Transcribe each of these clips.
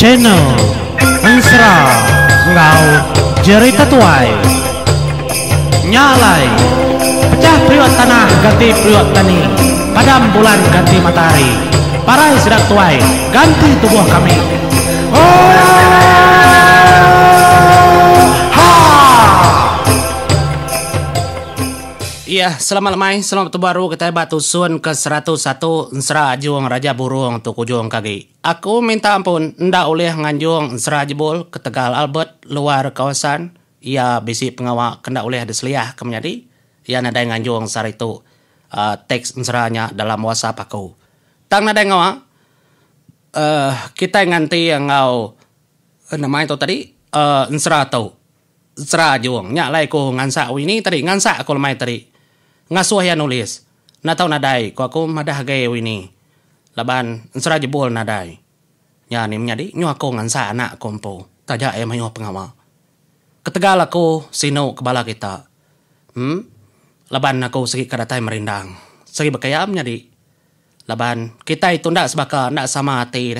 channel Ensra Ngau Jeri Tetuai Nyalai Pecah priwat tanah ganti priwat tani Padam bulan ganti matahari Parai sedak tuai ganti tubuh kami Oh ya. Iya, selamat malam. selamat baru kita batu sun ke 101 Juang raja burung untuk kujung kaki. Aku minta ampun, ndak oleh nganjung Jebul ke Tegal Albert luar kawasan. Ia bisi pengawak kena oleh diseliah ke menjadi. Ia nadai nganjung sar itu uh, teks nya dalam WhatsApp aku. Tang nadai ngawak, uh, kita nganti yang ngau uh, nama itu tadi, uh, eh, serah tau. Juang, nyak lai ku ngansak ini tadi, ngansak aku lemai tadi ngasuh ya nulis. Na tau nadai, ko aku madah gayo ini. Laban, nsra jebol nadai. Ya ni menyadi, nyu aku ngansa anak kompo. Taja em ayo pengawa. Ketegal aku, sino kepala kita. Hmm? Laban aku segi kadatai merindang. Segi bekayam nyadi. Laban, kita itu ndak sebaka ndak sama hati.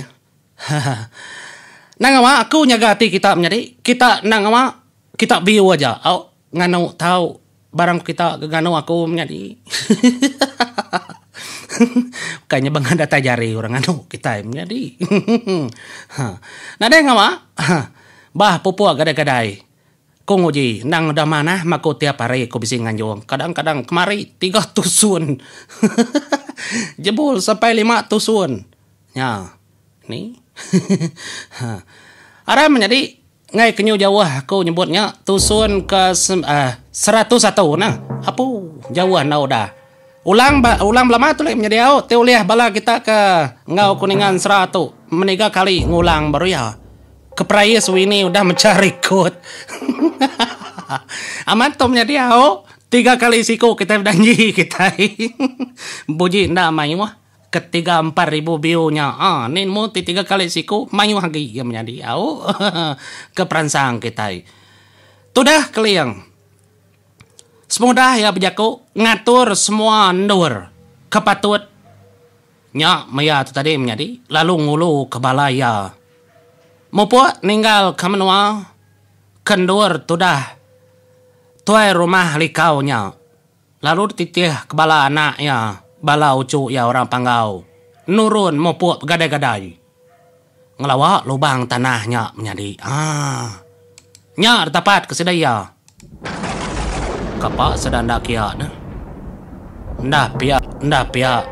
nangawa aku nyaga kita menyadi. Kita nangawa, kita biu aja. Au, nganau tahu barang kita gegano aku menjadi kayaknya bang ada tajari orang anu kita menjadi nah deh nggak mah bah pupu gada gadai kong nguji nang udah mana mako tiap hari ko bisa nganjung kadang-kadang kemari tiga tusun jebul sampai lima tusun ya nih ada menjadi ngai kenyu jawah aku nyebutnya tusun ke uh, seratus atau nah apa jawah nau dah ulang ba, ulang belama ah, tu lagi menjadi au teuliah bala kita ke ngau kuningan seratus, meniga kali ngulang baru ya ke prayes ini udah mencari kod aman tu menjadi au tiga kali siku kita nyi kita buji ndak main wah ketiga empat ribu biunya ah mau tiga kali siku mayu lagi yang menjadi au keperansang kita. itu dah keliang semudah ya bejaku ngatur semua nur kepatut nya maya tu tadi menjadi lalu ngulu ke balaya mupu ninggal kamenua kendur dah tuai rumah likau nya, lalu titih kepala anaknya Balau cu ya orang pangau. Nurun mau puap gadai-gadai. Ngelawa lubang tanahnya menjadi. Ah. Nyar tapat ke sedaya. Kapak sedang dakia nah. Ndah pia, dah pia.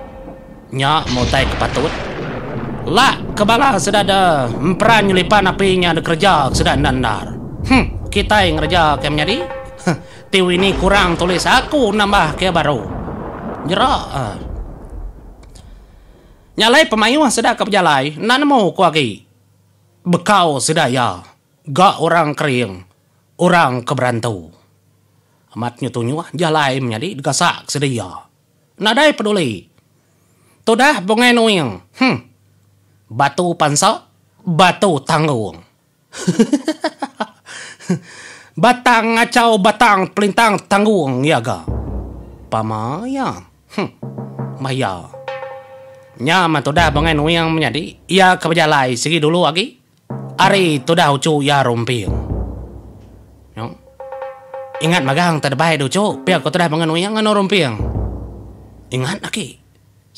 Nya mau tai ke lah La kebala sedang ada. Emperan nyelipan apinya ada kerja sedang dandar. Hm, kita yang kerja kayak menjadi. Tiwi ini kurang tulis aku nambah kayak baru jero nyalai pemayu sudah ke pejalai nan mau ku lagi bekau sudah ya gak orang kering orang keberantau amatnya tunyu jalai ah. menjadi gasak sudah ya nadai peduli tudah bungai nuing hmm batu pansa, batu tanggung batang ngacau batang pelintang tanggung ya ga pamayang Hm, maya. dah bangai nui yang menjadi ia lain segi dulu lagi. Ari dah ucu ya rompil. Ingat magang terbaik ucu, pihak kau bangai nui yang ngano rompil. Ingat lagi,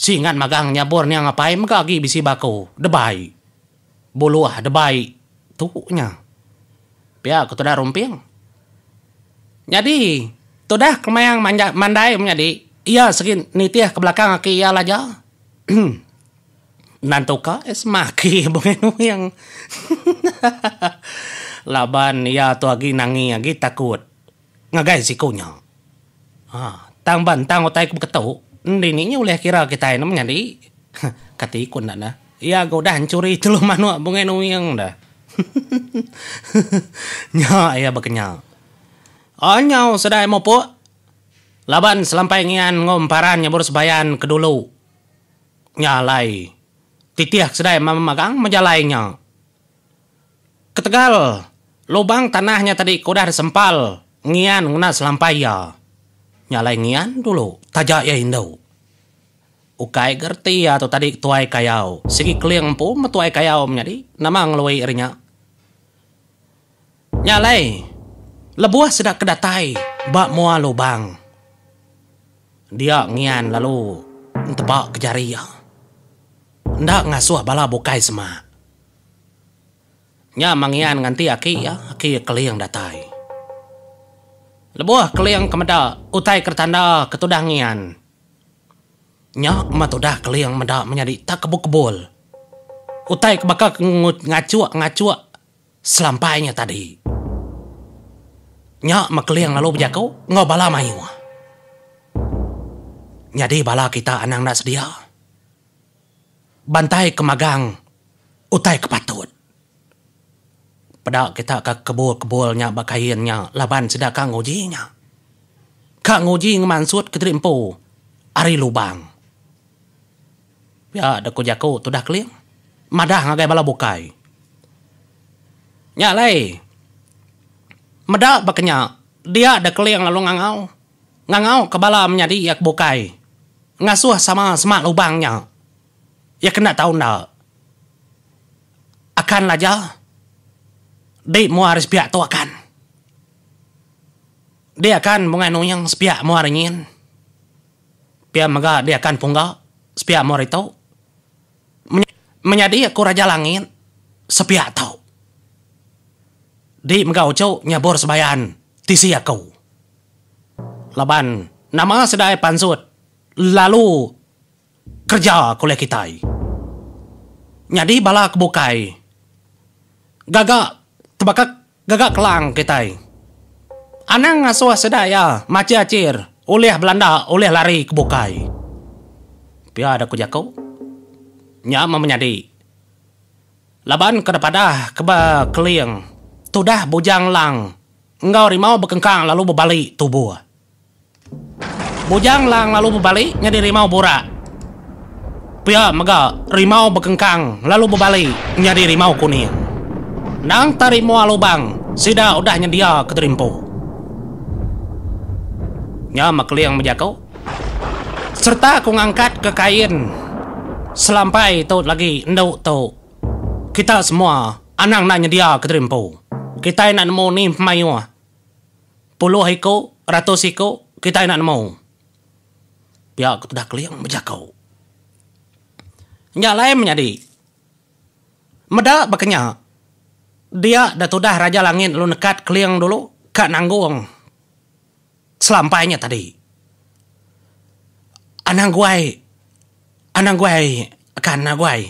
Si ingat magang nyabur ni ngapain maka lagi bisi bako. Debai. Buluah debai. nya. Pihak kau dah romping. Jadi, dah kemayang manja, mandai menjadi Iya segin nitih ya, ke belakang aki ya aja. Nantuka es eh, maki bungenu yang laban ya tu agi nangi agi takut ngagai si kunya. Ah, tang ban tang otai ku ketau. Ndininya oleh kira kita ini menjadi katikun nah. Iya, gua dah hancuri itu lo manu bungenu yang dah. Nya ya bekenya. Oh ah, nyau sedai mau Laban selampai ngian ngomparan nyebur sebayan dulu. Nyalai. Titiak sedai memegang menjalainya. Ketegal. Lubang tanahnya tadi kudah sempal. Ngian nguna selampai ya. Nyalai ngian dulu. Tajak ya indau. Ukai gerti ya tu tadi tuai kayau. Sigi keliang pun metuai kayau menjadi. Nama ngelui irinya. Nyalai. Lebuah sedak kedatai. Bak mua lubang. Dia ngian lalu tebak kejari ya. Ndak ngasuh bala bukai sema. Nya mangian nganti aki ya, aki keliang datai. Lebuah keliang kemeda, utai kertanda ketudah ngian. Nya matudah keliang meda menjadi tak kebuk kebul Utai kebaka ngacua-ngacua selampainya tadi. Nya makeliang lalu bejakau, ngobala mayuah nyadi bala kita anang nak sedia. Bantai kemagang, utai kepatut. Pada kita ke kebul-kebulnya bakainnya laban sedak kang nya. Kang uji ngemansut ke terimpu. Ari lubang. Ya, deku jaku tu dah keling. Madah ngagai bala bukai. Nyalai. Madah Medak Dia ada keling lalu ngangau ngangau kebala menyadi yak bukai ngasuh sama semak lubangnya. Ya kena tahu nak. Akan aja. Dek mau harus pihak tu akan. Dia akan menganu yang sepiak mau ringin, Pihak mega dia akan pungga sepiak mau itu. Menyadi aku raja langit sepiak tau. Di mega ucu nyabur sebayan tisi aku. Laban nama sedai pansut lalu kerja oleh kita. Jadi balak bukai. Gagak tebakak gagak kelang kita. Anang asuh sedaya maci acir oleh Belanda oleh lari ke bukai. Pia ada kau Nyama menyadi. Laban kepada keba keliang. Tudah bujang lang. Engkau rimau bekengkang lalu berbalik tubuh. Bujang lang lalu berbalik nya rimau bora. Pia maga rimau bekengkang lalu berbalik nya rimau kuning. Nang tarik mua lubang, sida udahnya nyedia keterimpo. Nya makliang menjakau. Serta aku ngangkat ke kain. Selampai taut lagi ndau taut. Kita semua anang nanya dia keterimpo. Kita nak nemu ni mayu. Puluh iko, ratus iko, kita nak nemu ya kedah keliang menjakau nya lain menjadi meda bakanya dia dah datudah raja langit lu nekat keliang dulu kak nanggung selampainya tadi anang guai anang guai karena guai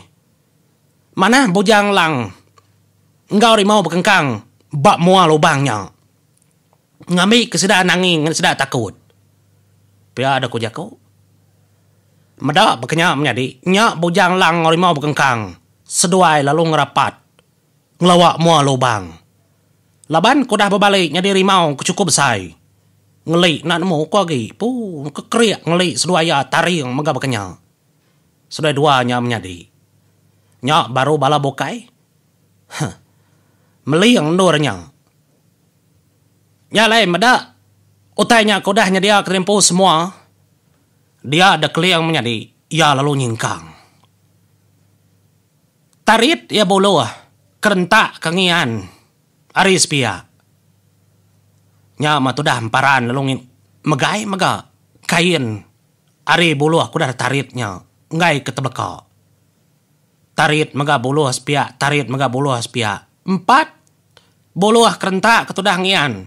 mana bujang lang engkau rimau bekengkang bak mua lubangnya ngami kesedak nanging kesedak takut pia ada kujakau มาดาบกัญญาเนี่ยดิเนี่ยบูยางลังอริมอบกังกังสดวยละลงระปัดงละวะมัวโลบังละบันกูดาบบาลีเนี่ยดิริมอก็ชุกบใส่งลีนันหมูก็กี่ปูก็เครียงลีสดวยยาตารียงมังกับกัญญาสดวยดัวเนี่ยมันเนี่ยดิเนี่ยบารูบาลาบกไก่ฮะมลีอย่างดัวเนี่ยยาเลยมาดาอุตัยเนี่ยกูดาเนี่ยดิอาครีมปูสมัว Dia keli yang menyadik ya lalu nyingkang. Tarit ya boloa, ah. kerenta kangian, aris pia. tu dah hamparan lalu megai mega kain ari bulu aku dah taritnya ngai ke tebeka tarit mega bulu ah, haspia tarit mega bulu ah, haspia empat bulu ah kerenta ketudah ngian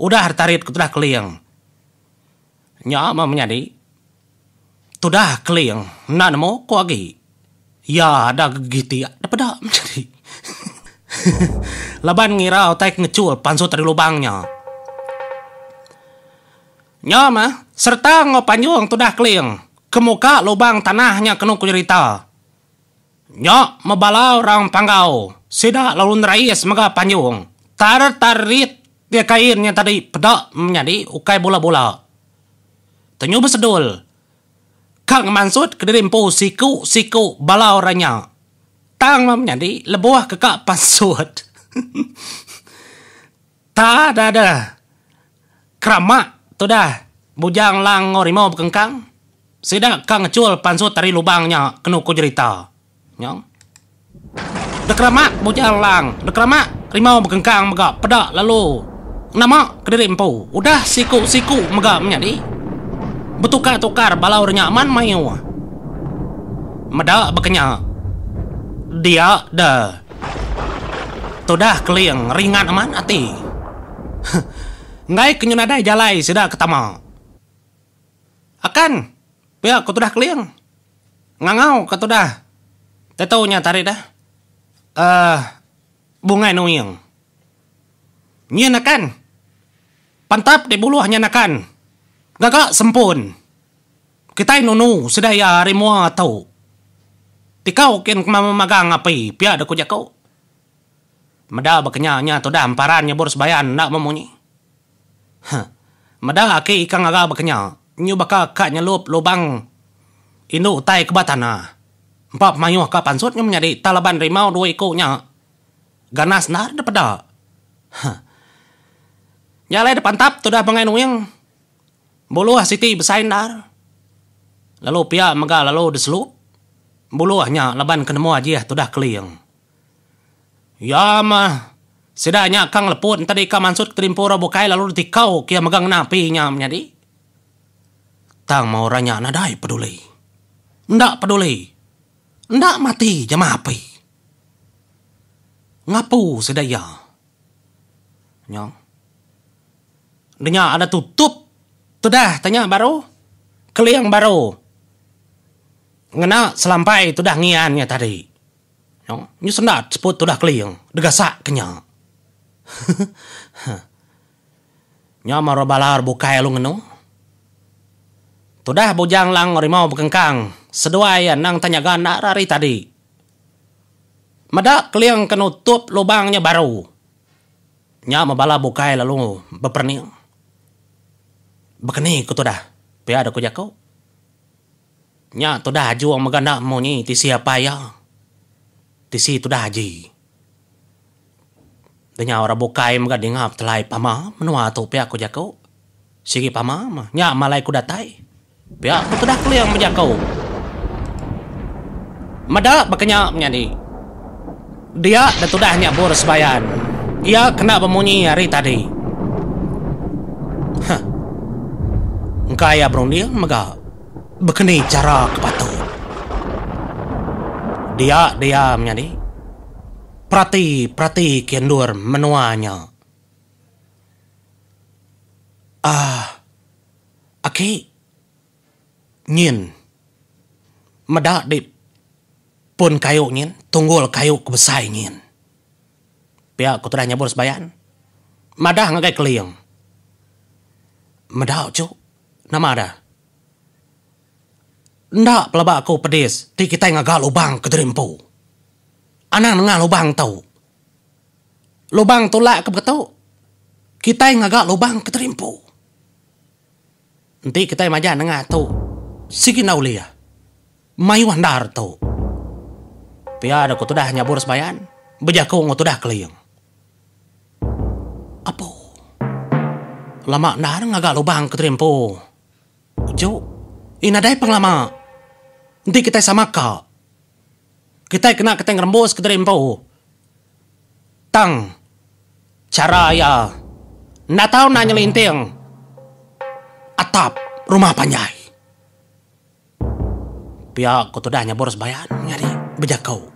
udah tarit ketudah keliang nyama menyadik Tudah keling, na namo ko agi ya ada giti pada jadi laban ngira otak ngecul pansu dari lubangnya nyama serta ngopanjung dah keling, kemuka lubang tanahnya kena cerita. nyok mebalau orang panggau sida lalu nerais mega panjung tar tarit dia kainnya tadi pedak menjadi ukai bola-bola tenyu bersedul kang mansut pu siku siku balau ranya. Tang mam nyandi lebuah kekak pansut. Ta da. Krama tu dah. Bujang lang ngorimo bekengkang. Sida kang cul pansut dari lubangnya kenu ku cerita. Nyong. Dekrama bujang lang. Dekrama rimau bekengkang mega pedak lalu. Nama kediri pu. Udah siku-siku mega nyadi betuka tukar balaur nyaman mayu meda bekenya dia dah tudah keling ringan aman ati ngai ada jalai sudah ketama akan ya ketudah keling ngangau ketudah tetunya tarik dah eh bunga nuing. nyenakan pantap di buluh nyenakan Gagak sempun. Kita inunu ya rimu tau. Tikau ken mamamagang api piada ada jakau. Mada bakanya nya to amparan nya boros bayan nak memunyi. Hah. Mada ke ikang aga bakanya nyu baka kaknya lop lobang inu tai kebatana. Empat mayu ka pansut nya menjadi talaban rimau dua iko nya. Ganas nar depeda. Hah. Nyalai depan tap tu dah pengainu yang Buluah siti dar, Lalu pia mega lalu deslu. Buluahnya leban kenemu aja tu dah keliang. Ya mah. Sedanya kang leput tadi ka mansut kerimpura bukai lalu ditikau kia megang napi nyam menjadi. Tang mau ranya nadai peduli. Ndak peduli. Ndak mati jam api. Ngapu sedaya. Nyong. Denya ada tutup Tudah tanya baru keli yang baru ngena selampai tudah ngiannya tadi no nyu sebut tuh tudah keli yang degasa kenya nya balar bukai lu tuh tudah bujang lang rimau bekengkang seduayan nang tanya gana rari tadi Madak keliang kenutup lubangnya baru. Nya mabala bukai lalu berpernik bakani ko to da pe ada ko jako nya to da ju ang maganda mo ni ti siya pa ya ti si to da ji danya ora bokai magadi ngap telai pama menua to pe ako jako sige pama nya malai ko datai Pia ko to da yang majakau Mada bakanya nya ni dia nya boros sebayan. Ia kena bemunyi hari tadi. Kaya Brownie, Brownil mega bekeni cara kepatuh. Dia diamnya Perhati, Prati prati kendur menuanya. Ah, aki nyin meda di pun kayu nyin tunggul kayu kebesai nyin. Pihak kuturah nyebur sebayan. Madah ngakai keliang. Medah cuk nama ada. Ndak pelabak ko pedis, ti kita lubang ke kedrimpo. Anang nengah lubang tau. Lubang tolak ke begitu, Kita ngagak lubang ke kedrimpo. Nanti kita maja nengah tau. Siki naulia. Mayu handar tau. ada ko tudah nyabur sebayan. Bejako dah keliyeng. Apa? Lama nengah ngagak lubang ke kedrimpo jo apa lama. Nanti kita sama ka kita kena kita ngerembos ke rembo tang cara ya natau nanya hmm. linting atap rumah panjai pihak hanya boros bayar. nyari bejak kau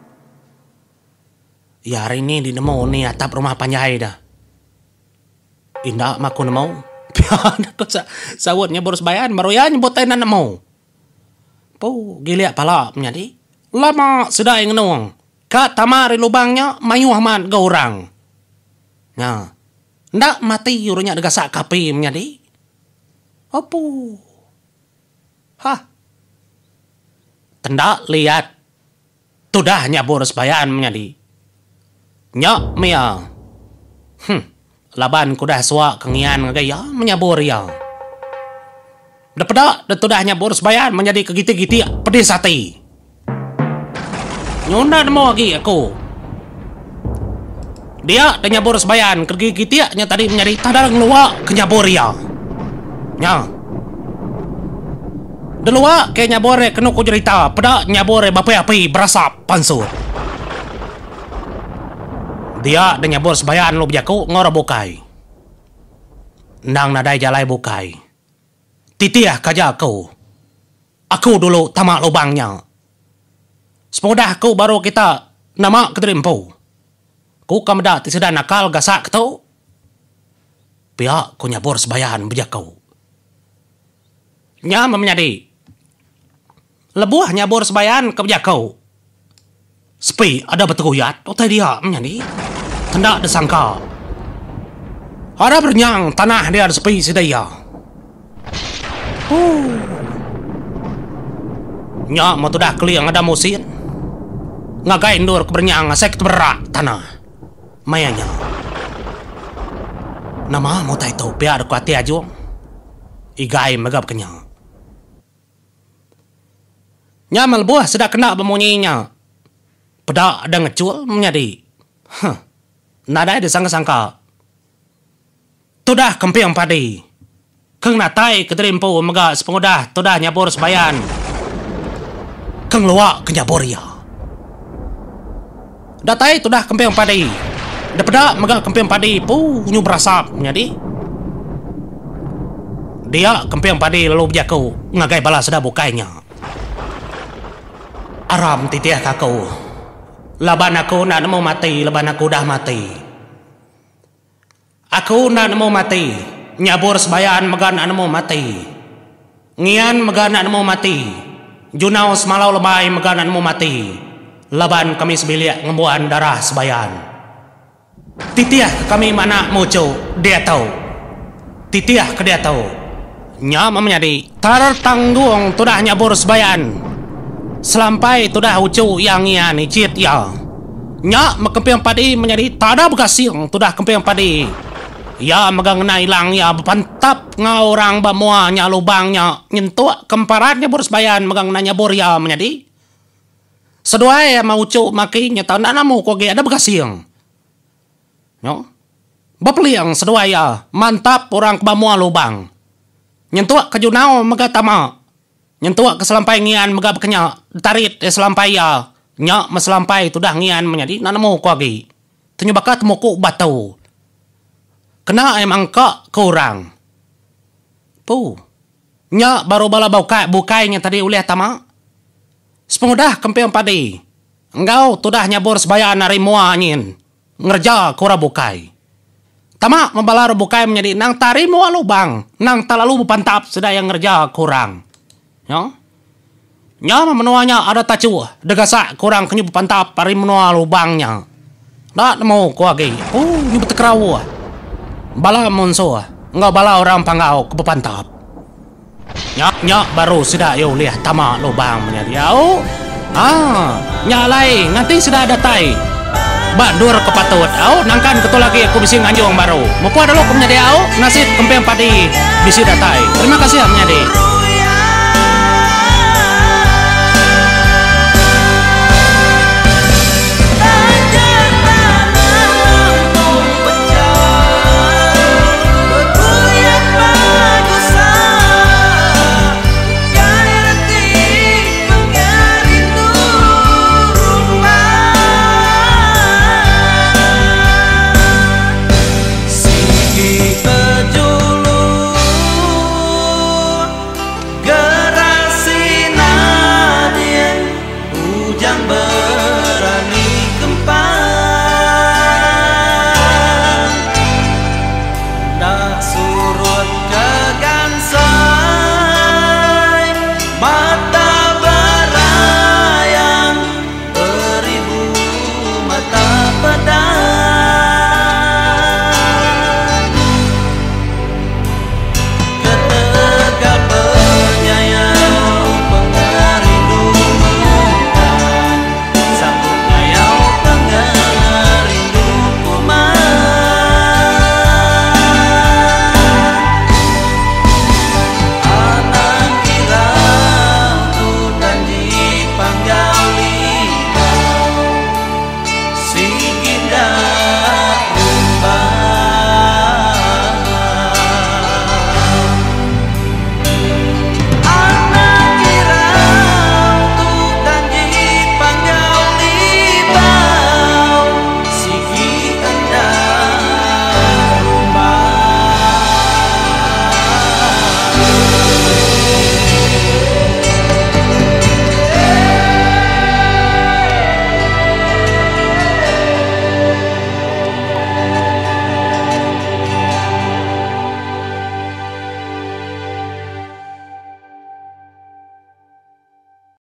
ya hari ini di nemu nih atap rumah panjai dah indah maku nemu sa, sahutnya boros bayan maroya nyebut tenan mau po gilia pala di lama sudah yang nong ka tamari lubangnya mayu ga orang, nya ndak mati yurunya degasa kapi di apa oh, ha, tendak lihat tudah boros bayan menyadi. nya mia hmm laban ku dah suak kengian ke ya menyabur ya dah pedak dah tu dah nyabur sebayan menjadi kegiti-giti pedis hati nyunda demo lagi aku dia dah nyabur sebayan kegiti-giti nya tadi menjadi tadar ngeluak ke nyabur ya ya dah luak ke kena ku cerita pedak nyabur bapak api berasap pansur dia bos sebayaan lo bejaku ngora bukai. Nang nadai jalai bukai. Titiah kaja aku. Aku dulu tamak lubangnya. Sepodah aku baru kita nama keterimpu. Ku kamda tidak nakal gasak ketau. Pihak ku nyabur sebayaan bejaku Nya menjadi lebuah nyabur sebayan ke bejakau. Sepi ada betul yat otai dia Menyadi hendak disangka. Ada bernyang tanah di atas sepi sedaya. Huh. Nyak mau tuh dah yang ada musin. dur ke bernyang, asek berak tanah. Mayanya. Nama mau tak tahu biar kuat aja. Igai megap kenyang. Nyamal buah sudah kena bemunyinya. Pedak dan ngecul menjadi. Huh nada de sangka sangka todah kampe padi keng na tai keterim po maga sepengodah dah nyabor sebayan keng loa kenyaboria datai todah dah yang padi dapeda maga kampe padi pu nyu berasap nyadi dia kampe padi lalu bejakau ngagai balas sudah bukainya aram titiah kakau Laban aku nak mau mati, laban aku dah mati. Aku nak mau mati, nyabur sebayaan megan nak mau mati. Ngian megan nak mau mati. Junau semalau lemai megan nak mau mati. Laban kami sebiliak ngembuan darah sebayaan. Titiah kami mana mojo dia tahu. Titiah ke dia tahu. Nyam menjadi tarar tangduong tudah nyabur sebayaan. Selampai itu dah ucu yang ia nicit ya. Nya mekempiang padi menjadi tada berkasing sudah kempiang padi. Ya megang na ya pantap ngaurang bamuanya lubangnya nyentuh kemparatnya boros bayan megang nanya bor ya menjadi. Sedua ya mau cu maki nyata namu kogi ada berkasing. No? yang sedua ya mantap orang bamua lubang. Nyentuh kejunau megatama ke selampai ngian megap kenyal tarit eh, selampai ya nya meselampai itu dah ngian menjadi nanamu kuagi tunjuk bakat moku batau kena emang kok kurang pu nyak baru bala buka bukainya tadi uliah tama sepengudah kempeng padi engkau tudah nyabur sebaya nari mua angin ngerja kura bukai tama membalar bukai menjadi nang tarimu mua lubang nang talalu bupantap sudah yang ngerja kurang Ya. Nyama menuanya ada tacu degasa kurang kenyu pantap pari menua lubangnya. Dak mau ku lagi oh nyubut kerawa. Bala monsoa, enggak bala orang pangau ke pantap. Nyak nyak baru sudah yo lihat tama lubang dia oh. Ah, nyalai nganti sudah ada tai. Badur kepatut, au oh, nangkan lagi aku bisi nganjung baru. mau ada lo kemnya dia au, oh, nasib kempeng padi bisi datai. Terima kasih ya menyadi.